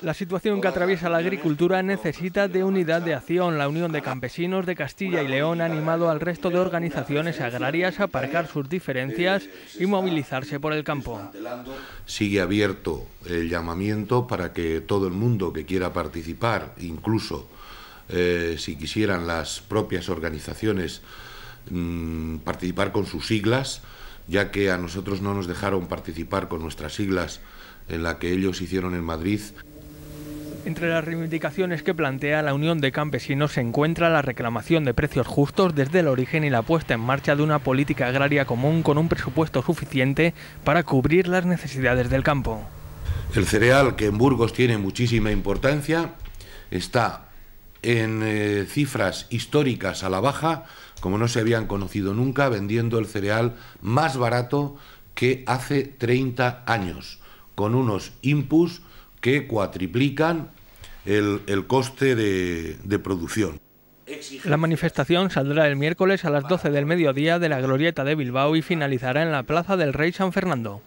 La situación que atraviesa la agricultura necesita de unidad de acción. La Unión de Campesinos de Castilla y León ha animado al resto de organizaciones agrarias a aparcar sus diferencias y movilizarse por el campo. Sigue abierto el llamamiento para que todo el mundo que quiera participar, incluso eh, si quisieran las propias organizaciones mm, participar con sus siglas, ya que a nosotros no nos dejaron participar con nuestras siglas en la que ellos hicieron en Madrid. Entre las reivindicaciones que plantea la Unión de Campesinos se encuentra la reclamación de precios justos desde el origen y la puesta en marcha de una política agraria común con un presupuesto suficiente para cubrir las necesidades del campo. El cereal, que en Burgos tiene muchísima importancia, está en eh, cifras históricas a la baja, como no se habían conocido nunca, vendiendo el cereal más barato que hace 30 años, con unos impus que cuatriplican el, coste de, de producción. La manifestación saldrá el miércoles a las 12 del mediodía de la Glorieta de Bilbao y finalizará en la Plaza del Rey San Fernando.